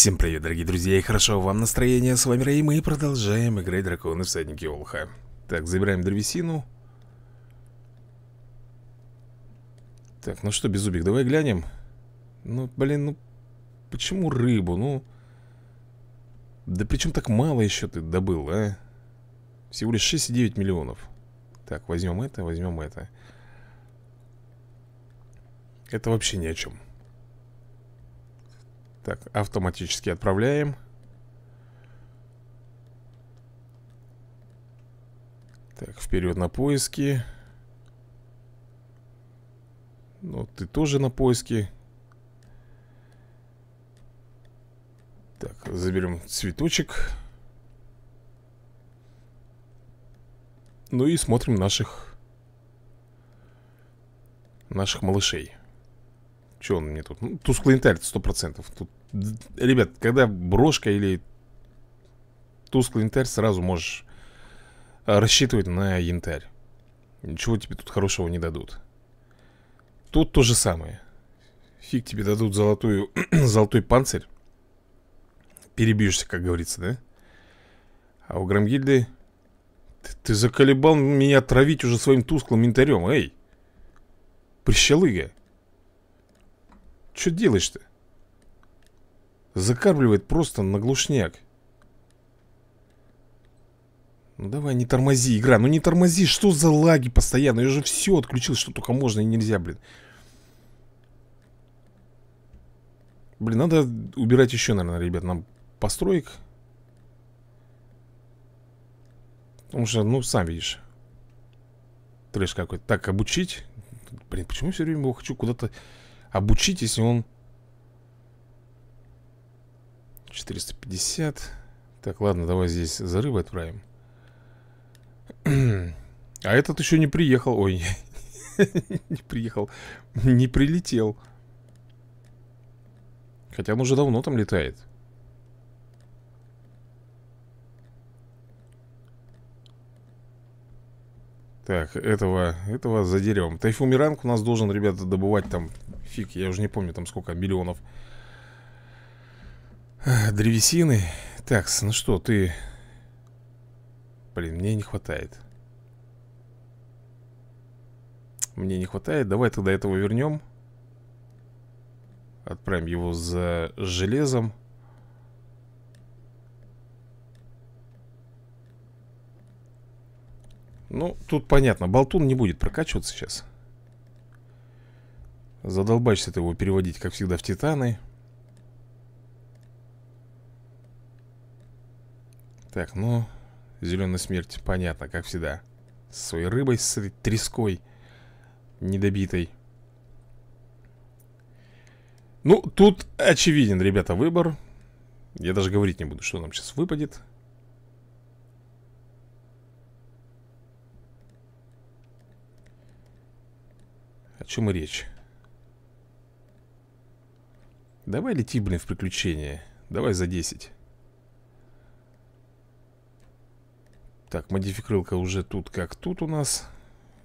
Всем привет, дорогие друзья, и хорошо вам настроение, с вами Рэй, мы продолжаем играть Драконы Всадники Олуха. Так, забираем древесину Так, ну что, Беззубик, давай глянем Ну, блин, ну, почему рыбу, ну Да причем так мало еще ты добыл, а? Всего лишь 6,9 миллионов Так, возьмем это, возьмем это Это вообще ни о чем так, автоматически отправляем Так, вперед на поиски Ну, ты тоже на поиски Так, заберем цветочек Ну и смотрим наших Наших малышей Че он мне тут? Ну, тусклый янтарь, 100%. Тут... Ребят, когда брошка или тусклый янтарь, сразу можешь э, рассчитывать на янтарь. Ничего тебе тут хорошего не дадут. Тут то же самое. Фиг тебе дадут золотую, золотой панцирь. Перебьешься, как говорится, да? А у Грамгильды... Ты, ты заколебал меня травить уже своим тусклым янтарем, эй! Прищелыга! Что делаешь-то? Закармливает просто на глушняк. Ну давай, не тормози, игра. Ну не тормози, что за лаги постоянно? Я уже все отключил, что только можно и нельзя, блин. Блин, надо убирать еще, наверное, ребят, нам построек. Потому что, ну, сам видишь. Трэш какой-то. Так, обучить. Блин, почему все время его хочу куда-то обучить, если он... 450. Так, ладно, давай здесь за рыбой отправим. А этот еще не приехал. Ой, не приехал. Не прилетел. Хотя он уже давно там летает. Так, этого, этого задерем. Тайфумиранг у нас должен, ребята, добывать там, фиг, я уже не помню там сколько, миллионов древесины. Так, ну что, ты... Блин, мне не хватает. Мне не хватает. Давай тогда этого вернем. Отправим его за железом. Ну, тут понятно, болтун не будет прокачиваться сейчас Задолбаешься ты его переводить, как всегда, в титаны Так, ну, зеленая смерть, понятно, как всегда С своей рыбой, с этой треской недобитой Ну, тут очевиден, ребята, выбор Я даже говорить не буду, что нам сейчас выпадет чем и речь Давай лети, блин, в приключения Давай за 10 Так, модификрылка уже тут как тут у нас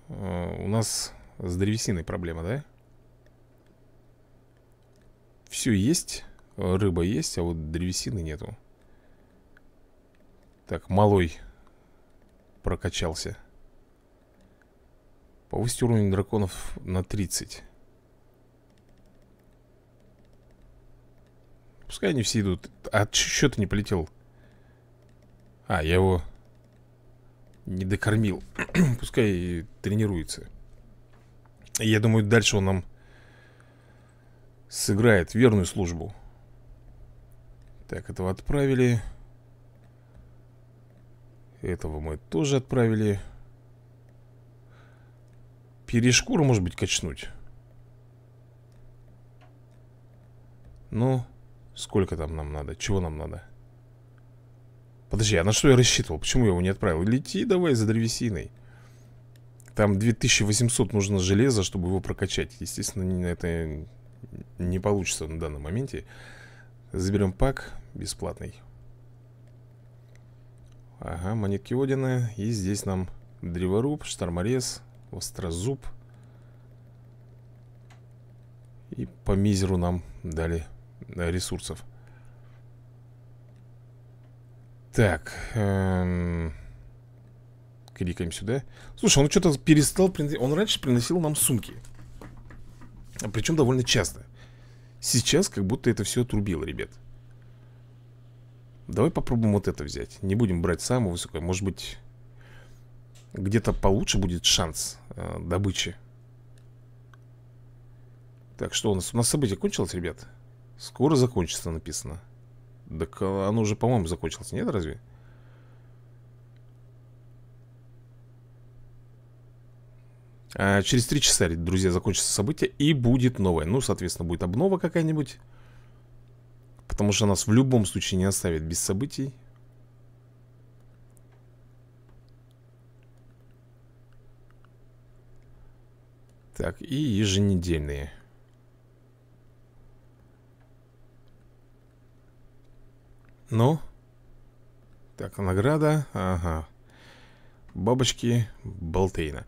а, У нас с древесиной проблема, да? Все есть Рыба есть, а вот древесины нету Так, малой прокачался Повысить уровень драконов на 30 Пускай они все идут А что то не полетел? А, я его не докормил Пускай тренируется Я думаю, дальше он нам Сыграет верную службу Так, этого отправили Этого мы тоже отправили шкуру может быть, качнуть? Ну, сколько там нам надо? Чего нам надо? Подожди, а на что я рассчитывал? Почему я его не отправил? Лети давай за древесиной. Там 2800 нужно железа, чтобы его прокачать. Естественно, это не получится на данном моменте. Заберем пак бесплатный. Ага, монетки Одина. И здесь нам древоруб, шторморез, Острозуб. И по мизеру нам дали э, ресурсов. Так. Эм... Кликаем сюда. Слушай, он что-то перестал приносить. Он раньше приносил нам сумки. А Причем довольно часто. Сейчас как будто это все отрубило, ребят. Давай попробуем вот это взять. Не будем брать самую высокую. Может быть, где-то получше будет шанс э, добычи. Так, что у нас? У нас событие кончилось, ребят? Скоро закончится, написано. Так оно уже, по-моему, закончилось, нет, разве? А через три часа, друзья, закончится событие и будет новое. Ну, соответственно, будет обнова какая-нибудь. Потому что нас в любом случае не оставят без событий. Так, и еженедельные. Ну? Так, награда. Ага. Бабочки Болтейна.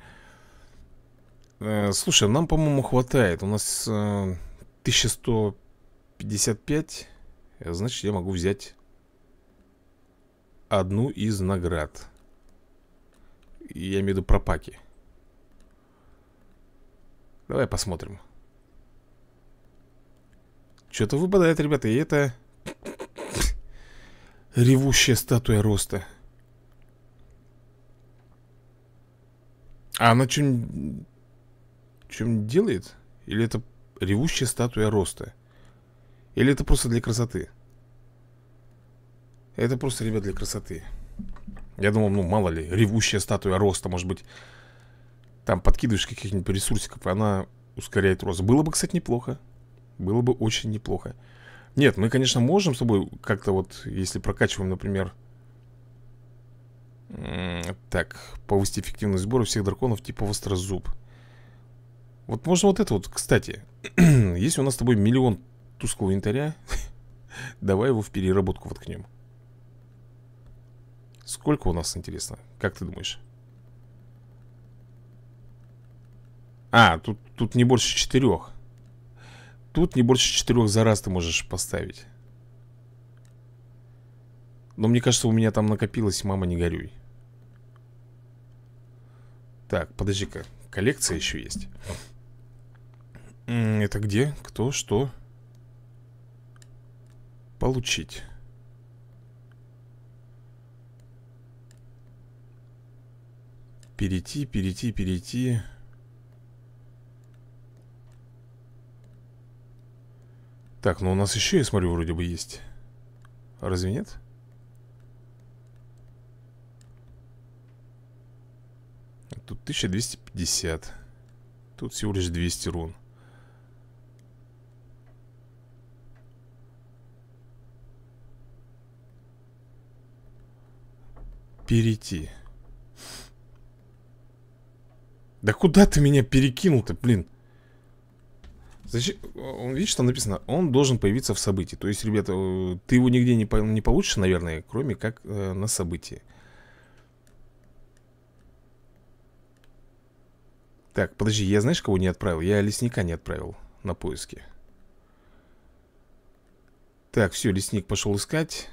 Э, слушай, нам, по-моему, хватает. У нас э, 1155. Э, значит, я могу взять одну из наград. Я имею в виду пропаки. Давай посмотрим. Что-то выпадает, ребята, и это... Ревущая статуя роста. А она чем... Чем делает? Или это ревущая статуя роста? Или это просто для красоты? Это просто, ребят, для красоты. Я думал, ну, мало ли, ревущая статуя роста, может быть... Там подкидываешь каких-нибудь ресурсиков, и она ускоряет рост Было бы, кстати, неплохо Было бы очень неплохо Нет, мы, конечно, можем с тобой как-то вот Если прокачиваем, например Так, повысить эффективность сбора всех драконов типа Вострозуб Вот можно вот это вот, кстати Если у нас с тобой миллион тусклого янтаря Давай его в переработку воткнем Сколько у нас, интересно? Как ты думаешь? А, тут, тут не больше четырех Тут не больше четырех за раз ты можешь поставить Но мне кажется, у меня там накопилось Мама, не горюй Так, подожди-ка Коллекция еще есть Это где? Кто? Что? Получить Перейти, перейти, перейти Так, ну у нас еще, я смотрю, вроде бы есть Разве нет? Тут 1250 Тут всего лишь 200 рун Перейти Да куда ты меня перекинул-то, блин? Значит, он видишь, там написано, он должен появиться в событии. То есть, ребята, э, ты его нигде не, по не получишь, наверное, кроме как э, на событии. Так, подожди, я знаешь, кого не отправил? Я лесника не отправил на поиски. Так, все, лесник пошел искать.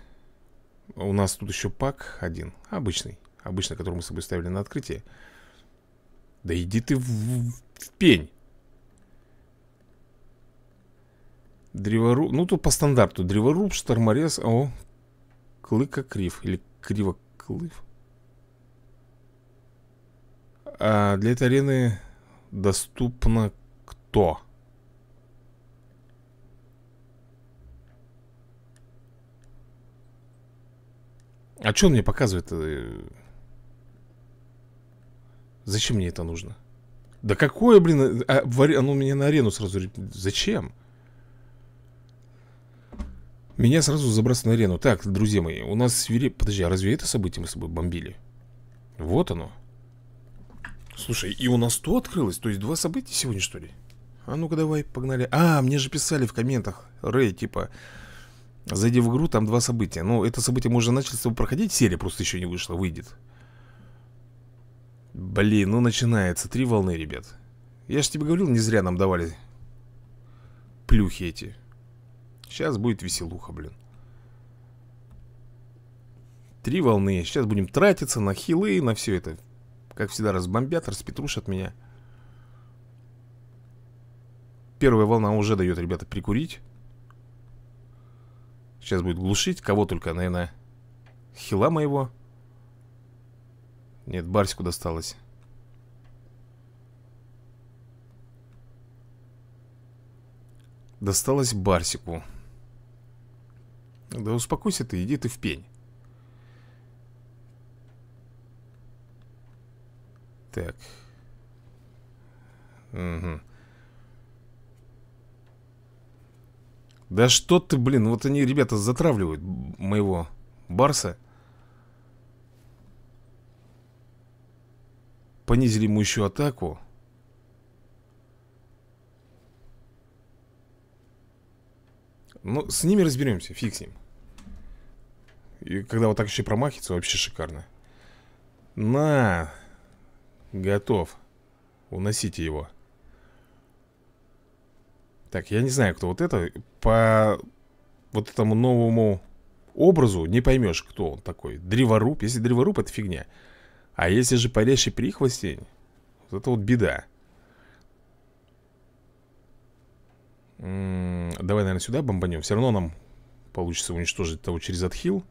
У нас тут еще пак один, обычный. обычный, который мы с собой ставили на открытие. Да иди ты в, в, в пень. Древоруб, ну тут по стандарту Древоруб, шторморез, о Клыкокрив или кривоклыв а для этой арены доступно кто? А что он мне показывает? Э? Зачем мне это нужно? Да какое, блин, э, а, вари... оно меня на арену сразу... Зачем? Меня сразу забрасывают на арену. Так, друзья мои, у нас свиреп... Подожди, а разве это событие мы с собой бомбили? Вот оно. Слушай, и у нас то открылось? То есть два события сегодня, что ли? А ну-ка давай, погнали. А, мне же писали в комментах, Рэй, типа... Зайди в игру, там два события. Ну, это событие можно начать с тобой проходить, серия просто еще не вышла, выйдет. Блин, ну начинается. Три волны, ребят. Я же тебе говорил, не зря нам давали плюхи эти. Сейчас будет веселуха, блин. Три волны. Сейчас будем тратиться на хилы, на все это. Как всегда, разбомбят, распетрушат меня. Первая волна уже дает, ребята, прикурить. Сейчас будет глушить. Кого только, наверное, хила моего. Нет, Барсику досталось. Досталось Барсику. Да успокойся ты, иди ты в пень. Так. Угу. Да что ты, блин, вот они, ребята, затравливают моего Барса. Понизили ему еще атаку. Ну, с ними разберемся, фиг с ним. И когда вот так еще промахивается, вообще шикарно На Готов Уносите его Так, я не знаю, кто вот это По вот этому новому образу не поймешь, кто он такой Древоруб, если древоруб, это фигня А если же парящий прихвостень Вот это вот беда М -м Давай, наверное, сюда бомбанем Все равно нам получится уничтожить того через отхил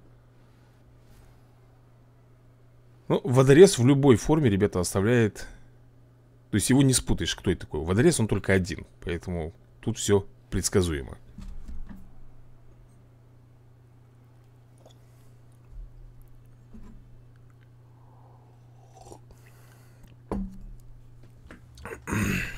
ну, водорез в любой форме, ребята, оставляет... То есть его не спутаешь, кто это такой. Водорез, он только один. Поэтому тут все предсказуемо. Mm-hmm.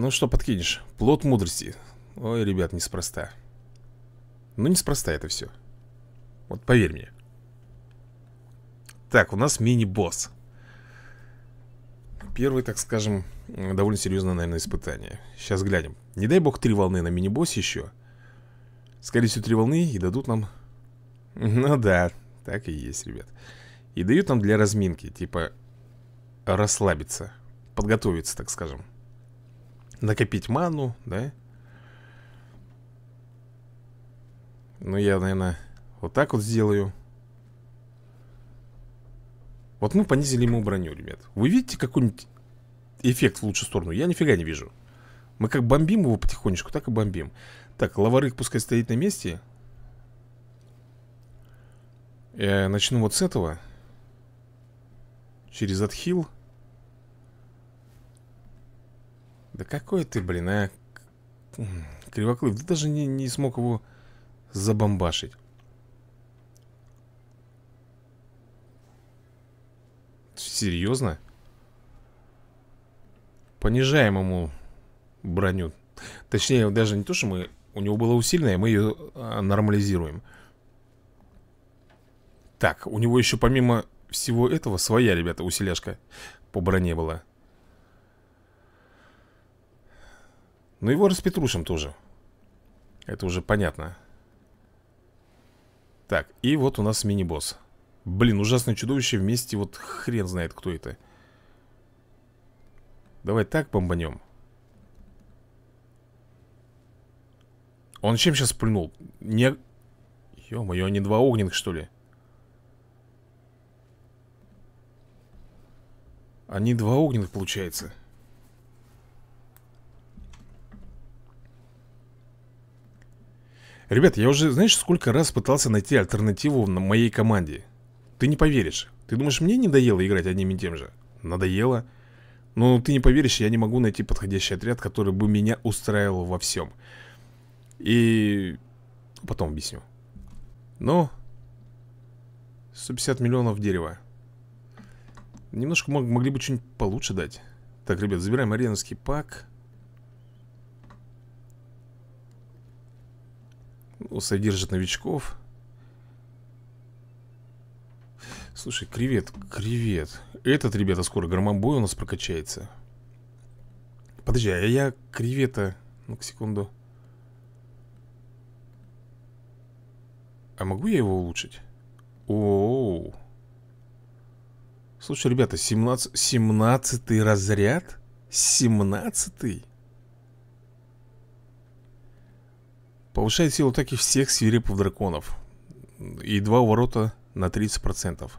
Ну что подкинешь? Плод мудрости. Ой, ребят, неспроста. Ну, неспроста это все. Вот поверь мне. Так, у нас мини-босс. Первый, так скажем, довольно серьезное, наверное, испытание. Сейчас глянем. Не дай бог три волны на мини босс еще. Скорее всего, три волны и дадут нам... Ну да, так и есть, ребят. И дают нам для разминки, типа расслабиться, подготовиться, так скажем накопить ману, да? Ну, я, наверное, вот так вот сделаю. Вот мы ну, понизили ему броню, ребят. Вы видите какой-нибудь эффект в лучшую сторону? Я нифига не вижу. Мы как бомбим его потихонечку, так и бомбим. Так, лаварык пускай стоит на месте. Я начну вот с этого. Через отхил. Да какой ты, блин, а? Кривоклыв, ты даже не, не смог его забомбашить. Серьезно? Понижаем ему броню. Точнее, даже не то, что мы... У него была усиленная, мы ее а, нормализируем. Так, у него еще помимо всего этого своя, ребята, усиляшка по броне была. Ну его распетрушим тоже. Это уже понятно. Так, и вот у нас мини-босс. Блин, ужасное чудовище вместе, вот хрен знает, кто это. Давай так бомбанем. Он чем сейчас плюнул? Не... Ё-моё, они два огненных, что ли? Они два огненных, получается. Ребят, я уже, знаешь, сколько раз пытался найти альтернативу на моей команде Ты не поверишь Ты думаешь, мне не доело играть одним и тем же? Надоело Но ты не поверишь, я не могу найти подходящий отряд, который бы меня устраивал во всем И... потом объясню Но... 150 миллионов дерева Немножко мог, могли бы что-нибудь получше дать Так, ребят, забираем ареновский пак Содержит новичков Слушай, кревет, кревет Этот, ребята, скоро громобой у нас прокачается Подожди, а я кревета ну секунду А могу я его улучшить? О, Слушай, ребята, 17, 17 разряд? 17 -й? Повышает силу атаки всех свирепых драконов И два уворота на 30%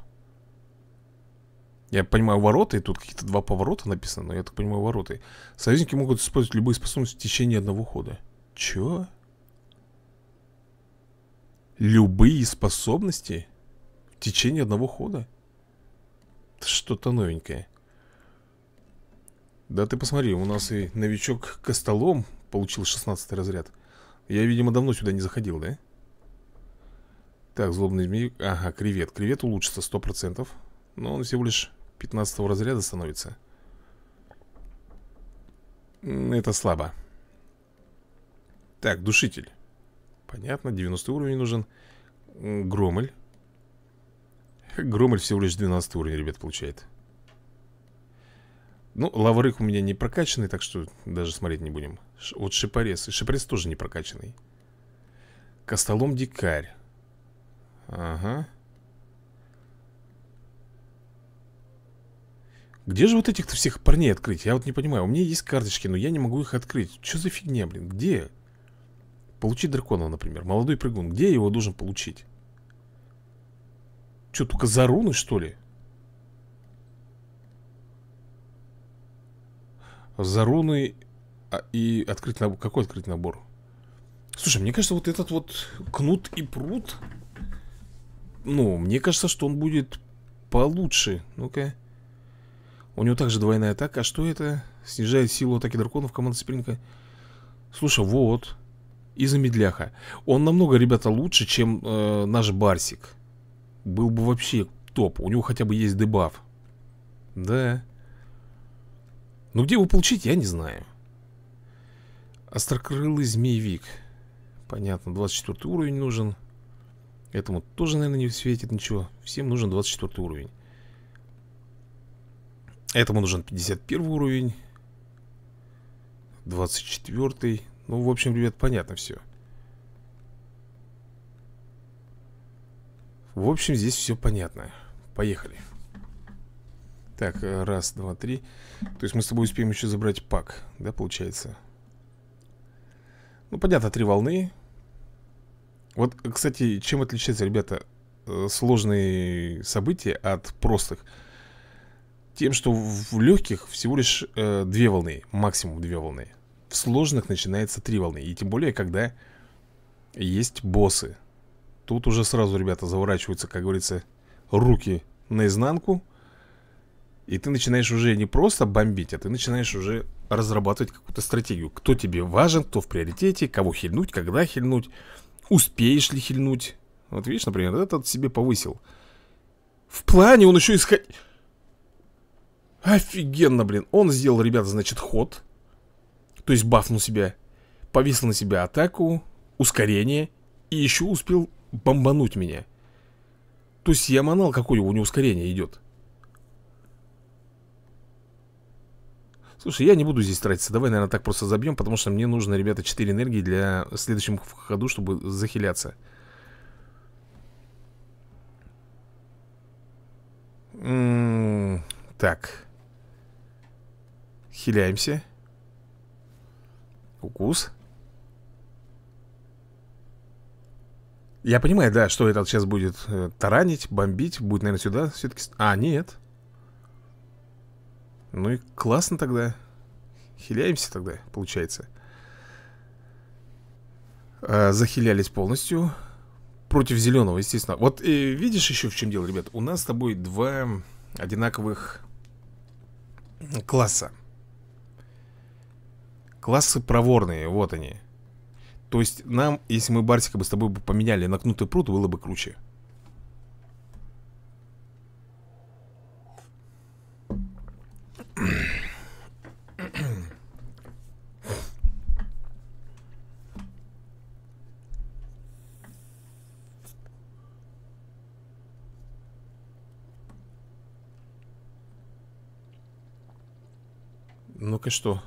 Я понимаю ворота, и тут какие-то два поворота написано Но я так понимаю вороты Союзники могут использовать любые способности в течение одного хода Чё? Любые способности? В течение одного хода? Что-то новенькое Да ты посмотри, у нас и новичок Костолом получил 16 разряд я, видимо, давно сюда не заходил, да? Так, злобный змей... Ага, кревет. Кревет улучшится 100%. Но он всего лишь 15 разряда становится. Это слабо. Так, душитель. Понятно, 90 уровень нужен. Громоль. Громоль всего лишь 12 уровень, ребят, получает. Ну, лаврык у меня не прокачанный, так что даже смотреть не будем. Ш вот шипорез. И шипорез тоже не прокачанный. Костолом дикарь. Ага. Где же вот этих-то всех парней открыть? Я вот не понимаю. У меня есть карточки, но я не могу их открыть. Что за фигня, блин? Где? Получить дракона, например. Молодой прыгун. Где я его должен получить? Что, только за руны, что ли? за руны а, и открыть набор. Какой открыть набор? Слушай, мне кажется, вот этот вот кнут и пруд, ну, мне кажется, что он будет получше. Ну-ка. У него также двойная атака. А что это? Снижает силу атаки драконов команды соперника. Слушай, вот. И замедляха. Он намного, ребята, лучше, чем э, наш Барсик. Был бы вообще топ. У него хотя бы есть дебаф. Да. Ну где его получить, я не знаю. Острокрылый змеевик. Понятно, 24 уровень нужен. Этому тоже, наверное, не светит ничего. Всем нужен 24 уровень. Этому нужен 51 уровень. 24. Ну, в общем, ребят, понятно все. В общем, здесь все понятно. Поехали. Так, э, раз, два, три То есть мы с тобой успеем еще забрать пак Да, получается Ну, понятно, три волны Вот, э, кстати, чем отличается, ребята э, Сложные события от простых Тем, что в легких всего лишь э, две волны Максимум две волны В сложных начинается три волны И тем более, когда есть боссы Тут уже сразу, ребята, заворачиваются, как говорится, руки наизнанку и ты начинаешь уже не просто бомбить, а ты начинаешь уже разрабатывать какую-то стратегию. Кто тебе важен, кто в приоритете, кого хильнуть, когда хильнуть, успеешь ли хильнуть. Вот видишь, например, этот себе повысил. В плане он еще искать... Офигенно, блин. Он сделал, ребята, значит, ход. То есть бафнул себя. Повесил на себя атаку, ускорение. И еще успел бомбануть меня. То есть я манал, какое у него ускорение идет. Слушай, я не буду здесь тратиться. Давай, наверное, так просто забьем, потому что мне нужно, ребята, 4 энергии для следующего ходу, чтобы захиляться. М м-м, -м так. Хиляемся. Укус. Я понимаю, да, что этот сейчас будет э, таранить, бомбить. Будет, наверное, сюда все-таки... А, нет. Ну и классно тогда. Хиляемся тогда, получается. А, захилялись полностью. Против зеленого, естественно. Вот и э, видишь еще в чем дело, ребят? У нас с тобой два одинаковых класса. Классы проворные, вот они. То есть нам, если мы Барсика бы с тобой поменяли на кнутый пруд, было бы круче. Ну-ка что?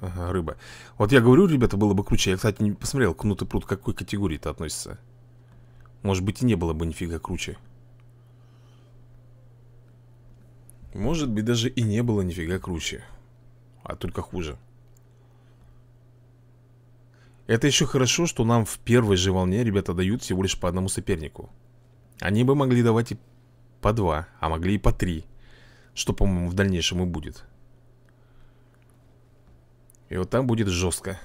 Ага, рыба. Вот я говорю, ребята, было бы круче. Я, кстати, не посмотрел, кнут и пруд к какой категории это относится. Может быть, и не было бы нифига круче. Может быть, даже и не было нифига круче. А только хуже. Это еще хорошо, что нам в первой же волне ребята дают всего лишь по одному сопернику. Они бы могли давать и по два, а могли и по три. Что, по-моему, в дальнейшем и будет. И вот там будет жестко.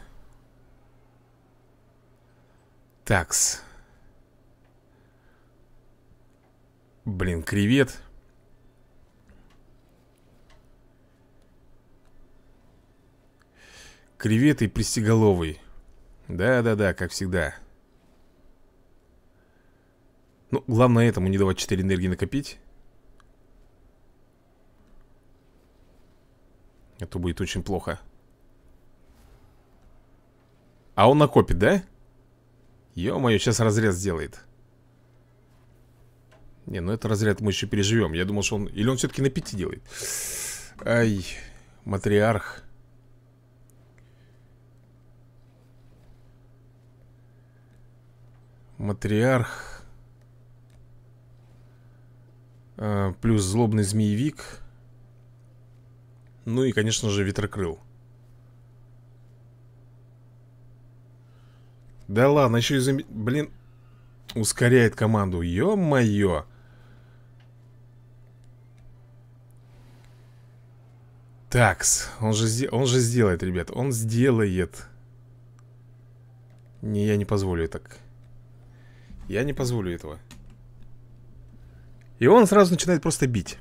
Такс. Блин, кревет. Кревет и пристеголовый. Да-да-да, как всегда. Ну, главное этому не давать 4 энергии накопить. Это а будет очень плохо. А он накопит, да? Ё-моё, сейчас разряд сделает. Не, ну это разряд мы еще переживем. Я думал, что он... Или он все-таки на 5 делает. Ай, матриарх. Матриарх. А, плюс злобный змеевик. Ну и, конечно же, ветрокрыл. Да ладно, еще и зам... Блин, ускоряет команду. Ё-моё. Такс, он же, он же сделает, ребят, он сделает. Не, я не позволю так. Я не позволю этого. И он сразу начинает просто бить.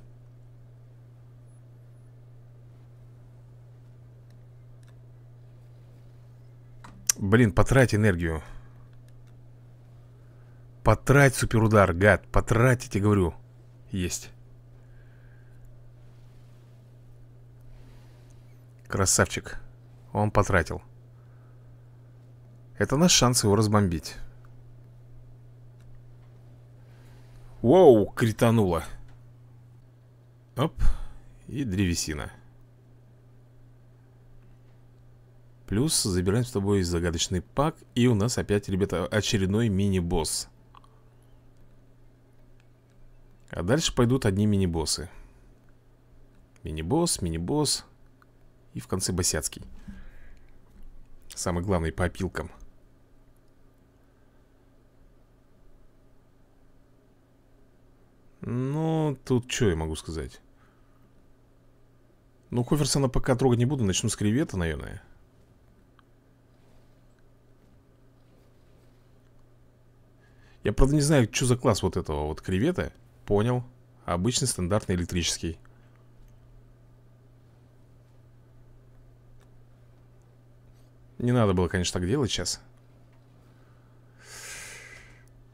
Блин, потрать энергию. Потрать суперудар, гад. Потрать, я тебе говорю. Есть. Красавчик. Он потратил. Это наш шанс его разбомбить. Воу, критануло. Оп. И древесина. Плюс забираем с тобой загадочный пак И у нас опять, ребята, очередной мини-босс А дальше пойдут одни мини-боссы Мини-босс, мини-босс И в конце босяцкий Самый главный по опилкам Ну, тут что я могу сказать? Ну, Коферсона пока трогать не буду Начну с кревета, наверное Я, правда, не знаю, что за класс вот этого вот кревета Понял Обычный стандартный электрический Не надо было, конечно, так делать сейчас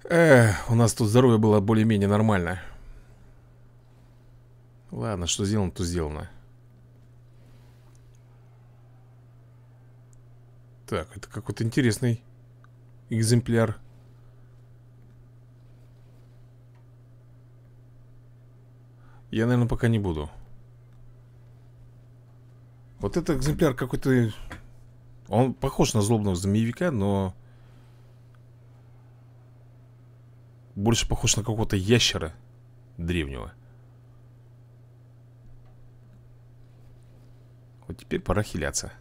Эх, у нас тут здоровье было более-менее нормально Ладно, что сделано, то сделано Так, это какой-то интересный экземпляр Я, наверное, пока не буду Вот это экземпляр какой-то Он похож на злобного змеевика, но Больше похож на какого-то ящера Древнего Вот теперь пора хиляться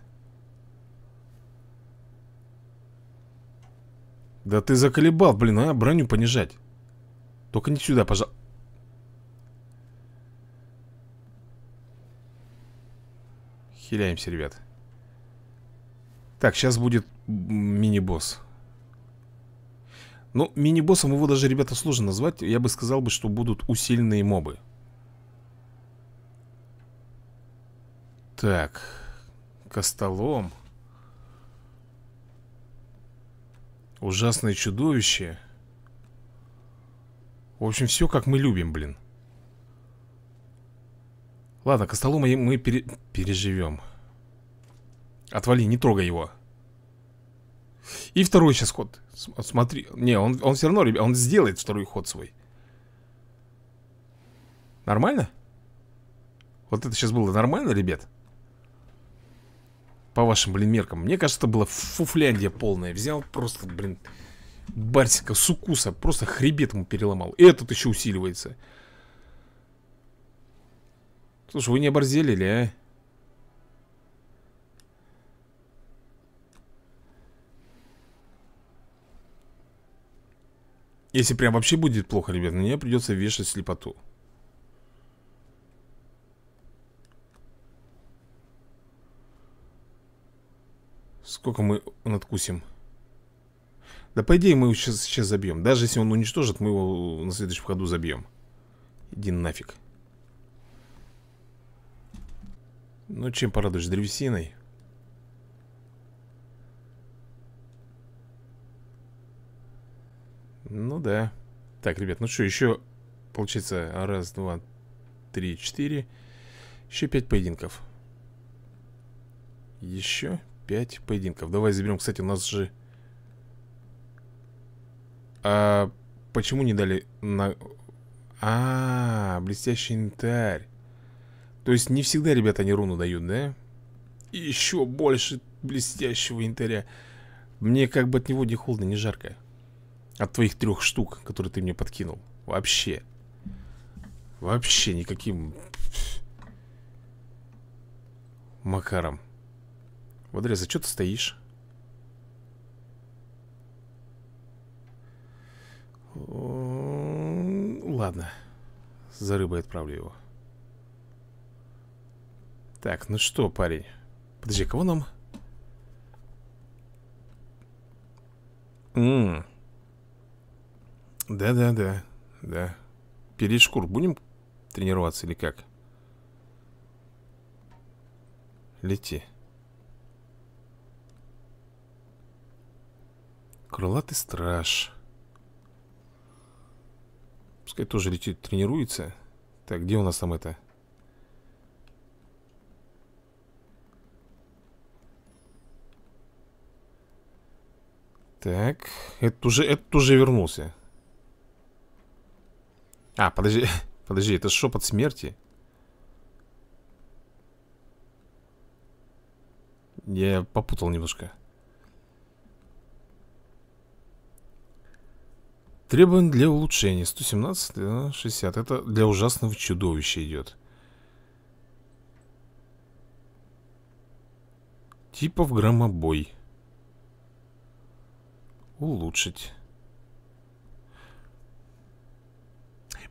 Да ты заколебал, блин, а, броню понижать Только не сюда, пожалуйста Хиляемся, ребят Так, сейчас будет мини-босс Ну, мини-боссом его даже, ребята, сложно назвать Я бы сказал бы, что будут усиленные мобы Так Костолом Ужасное чудовище В общем, все как мы любим, блин Ладно, Костолома мы пере... переживем Отвали, не трогай его И второй сейчас ход Смотри, не, он, он все равно, он сделает второй ход свой Нормально? Вот это сейчас было нормально, ребят? По вашим, блин, меркам Мне кажется, это было фуфляндия полная Взял просто, блин Барсика, сукуса, просто хребет ему переломал И Этот еще усиливается Слушай, вы не оборзелили, а? Если прям вообще будет плохо, ребят, на меня придется вешать слепоту. Сколько мы надкусим? Да по идее мы его сейчас, сейчас забьем. Даже если он уничтожит, мы его на следующем ходу забьем. Иди нафиг. Ну, чем порадуешь? Древесиной? Ну да. Так, ребят, ну что, еще, получится раз, два, три, четыре. Еще пять поединков. Еще пять поединков. Давай заберем, кстати, у нас же... А почему не дали на... А, -а, -а блестящий инвентарь. То есть не всегда, ребята, они руну дают, да? И еще больше блестящего янтаря Мне как бы от него не холодно, не жарко От твоих трех штук, которые ты мне подкинул Вообще Вообще никаким Макаром Водрез, за что ты стоишь? Ладно За рыбой отправлю его так, ну что, парень Подожди, кого нам? Да-да-да Да Перешкур будем тренироваться или как? Лети Крылатый страж Пускай тоже летит, тренируется Так, где у нас там это? Так, этот уже, этот уже вернулся А, подожди, подожди, это шепот смерти Я попутал немножко Требуем для улучшения 117, да, 60 Это для ужасного чудовища идет Типов громобой Улучшить.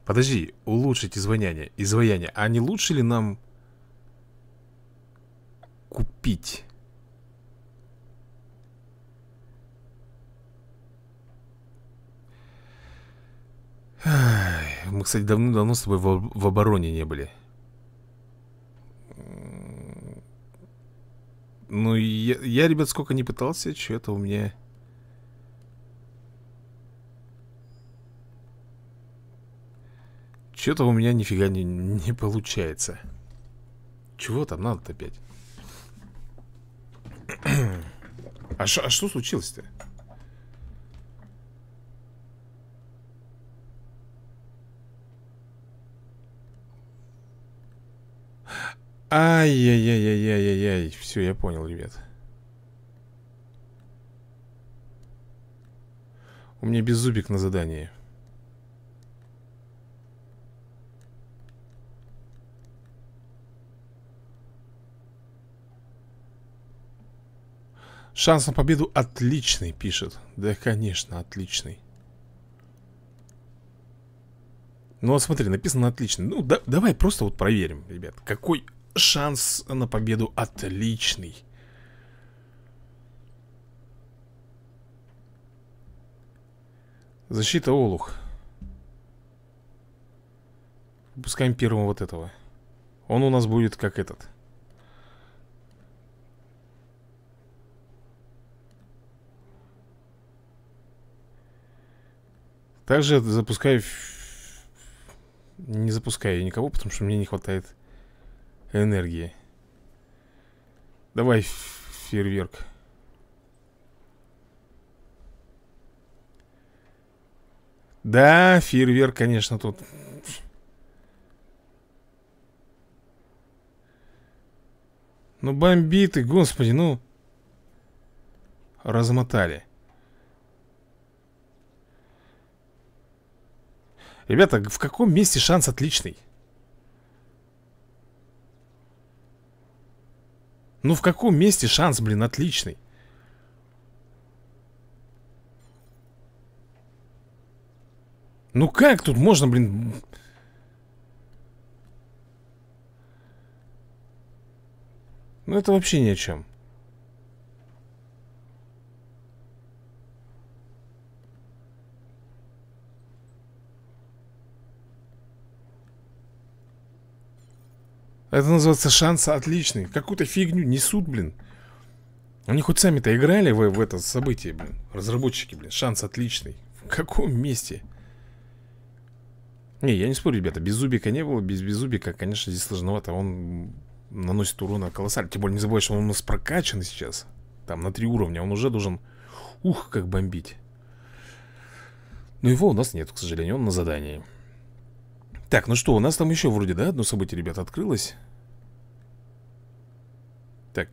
Подожди, улучшить изваяние. Изваяние. А не лучше ли нам купить? Мы, кстати, давно-давно с тобой в, в обороне не были. Ну, я, я, ребят, сколько не пытался, что-то у меня... Что-то у меня нифига не, не получается. Чего там надо опять? А, ш, а что случилось-то? Ай-яй-яй-яй-яй-яй-яй. Все, я понял, ребят. У меня беззубик на задании. Шанс на победу отличный, пишет. Да, конечно, отличный. Ну вот смотри, написано отличный. Ну, да, давай просто вот проверим, ребят. Какой шанс на победу отличный? Защита Олух. Пускаем первого вот этого. Он у нас будет как этот. Также запускаю... Не запускаю никого, потому что мне не хватает энергии. Давай фейерверк. Да, фейерверк, конечно, тут... Ну, бомбиты, господи, ну... Размотали. Ребята, в каком месте шанс отличный? Ну в каком месте шанс, блин, отличный? Ну как тут можно, блин... Ну это вообще ни о чем. Это называется шанс отличный. Какую-то фигню несут, блин. Они хоть сами-то играли в, в это событие, блин. Разработчики, блин. Шанс отличный. В каком месте? Не, я не спорю, ребята. Без зубика не было. Без беззубика, конечно, здесь сложновато. Он наносит урона колоссально. Тем более, не забывай, что он у нас прокачан сейчас. Там на три уровня. Он уже должен... Ух, как бомбить. Но ну его у нас нет, к сожалению. Он на задании. Так, ну что, у нас там еще вроде, да, одно событие, ребят, открылось Так,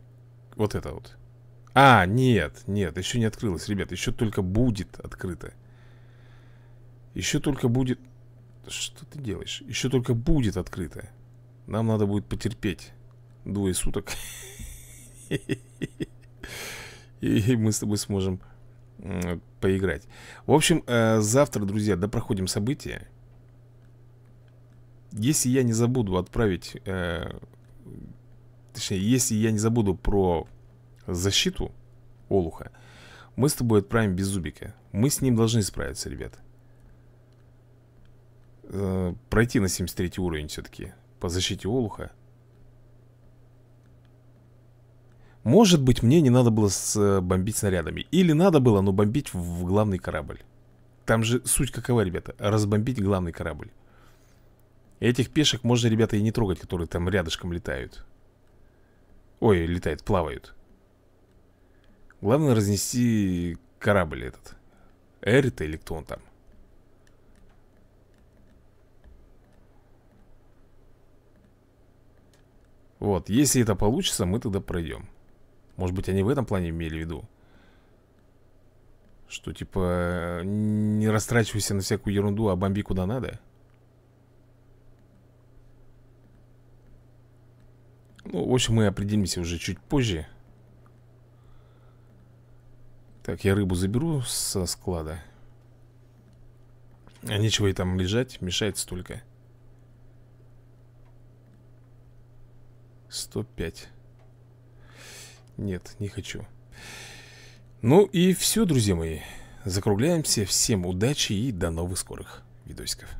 вот это вот А, нет, нет, еще не открылось, ребят Еще только будет открыто Еще только будет Что ты делаешь? Еще только будет открыто Нам надо будет потерпеть Двое суток И мы с тобой сможем поиграть В общем, э, завтра, друзья, да проходим события если я не забуду отправить э, Точнее, если я не забуду про защиту Олуха Мы с тобой отправим Беззубика Мы с ним должны справиться, ребят э, Пройти на 73 уровень все-таки По защите Олуха Может быть, мне не надо было с, э, бомбить снарядами Или надо было, но бомбить в главный корабль Там же суть какова, ребята Разбомбить главный корабль Этих пешек можно, ребята, и не трогать, которые там рядышком летают Ой, летают, плавают Главное разнести корабль этот Эрита или кто он там Вот, если это получится, мы тогда пройдем Может быть, они в этом плане имели в виду Что, типа, не растрачивайся на всякую ерунду, а бомби куда надо Ну, в общем, мы определимся уже чуть позже. Так, я рыбу заберу со склада. А нечего и там лежать, мешает столько. 105. Нет, не хочу. Ну и все, друзья мои. Закругляемся. Всем удачи и до новых скорых видосиков.